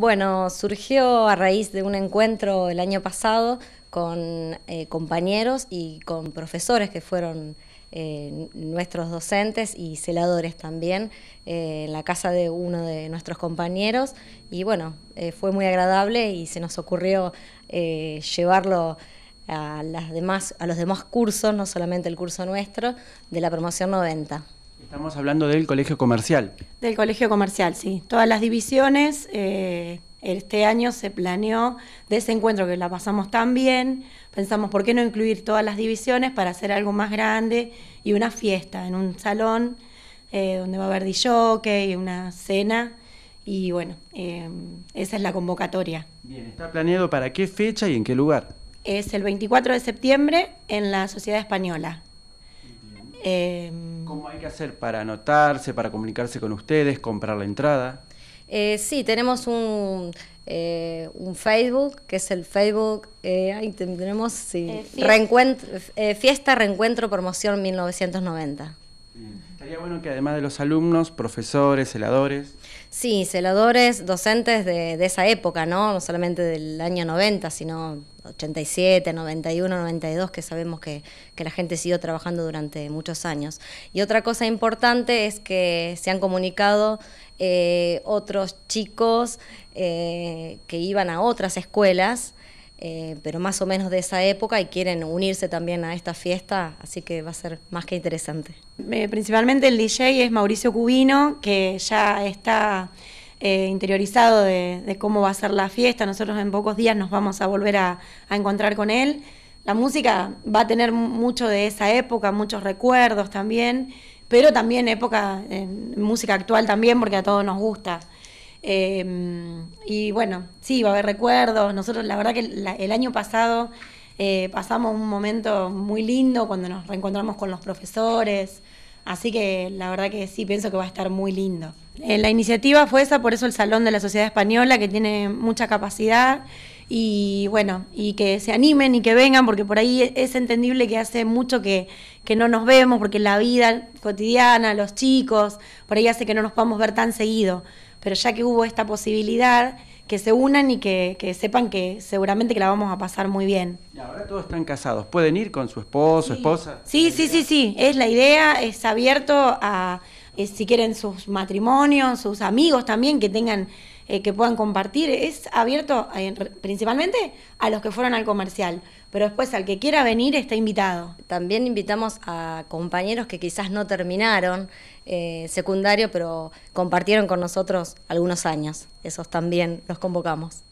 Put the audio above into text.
Bueno, surgió a raíz de un encuentro el año pasado con eh, compañeros y con profesores que fueron eh, nuestros docentes y celadores también eh, en la casa de uno de nuestros compañeros y bueno, fue muy agradable y se nos ocurrió llevarlo a, a los demás cursos, no solamente el curso nuestro, de la promoción 90. Estamos hablando del colegio comercial. Del colegio comercial, sí. Todas las divisiones, eh, este año se planeó de ese encuentro que la pasamos tan bien, pensamos, ¿por qué no incluir todas las divisiones para hacer algo más grande y una fiesta en un salón eh, donde va a haber y una cena? Y bueno, eh, esa es la convocatoria. Bien, ¿está planeado para qué fecha y en qué lugar? Es el 24 de septiembre en la Sociedad Española. Eh, ¿Cómo hay que hacer para anotarse, para comunicarse con ustedes, comprar la entrada? Eh, sí, tenemos un, eh, un, Facebook, que es el Facebook, eh, ahí tenemos, sí, fiesta. Reencuentro, Fiesta Reencuentro Promoción 1990. Mm. Estaría bueno que además de los alumnos, profesores, celadores. Sí, celadores, docentes de, esa época, ¿no? solamente del año 90, sino 87, 91, 92, que sabemos que, la gente siguió trabajando durante muchos años. Y otra cosa importante es que se han comunicado eh, otros chicos eh, que iban a otras escuelas. Eh, pero más o menos de esa época y quieren unirse también a esta fiesta, así que va a ser más que interesante. Eh, principalmente el DJ es Mauricio Cubino, que ya está eh, interiorizado de, cómo va a ser la fiesta, nosotros en pocos días nos vamos a volver a, a encontrar con él. La música va a tener mucho de esa época, muchos recuerdos también, pero también época, música actual también, porque a todos nos gusta. Em, y bueno, sí, va a haber recuerdos. Nosotros, la verdad que el año pasado eh, pasamos un momento muy lindo cuando nos reencontramos con los profesores. Así que la verdad que sí, pienso que va a estar muy lindo. Eh, la iniciativa fue esa, por eso el Salón de la Sociedad Española, que tiene mucha capacidad. Y bueno, y que se animen y que vengan, porque por ahí es entendible que hace mucho que, que no nos vemos, porque la vida cotidiana, los chicos, por ahí hace que no nos podamos ver tan seguido pero ya que hubo esta posibilidad, que se unan y que, sepan que seguramente que la vamos a pasar muy bien. Y ahora todos están casados, ¿pueden ir con su esposo, esposa? Sí, sí, sí, sí, es la idea, es abierto a, eh, si quieren, sus matrimonios, sus amigos también, que tengan eh, que puedan compartir. Es abierto eh, principalmente a los que fueron al comercial, pero después al que quiera venir está invitado. También invitamos a compañeros que quizás no terminaron eh, secundario, pero compartieron con nosotros algunos años. Esos también los convocamos.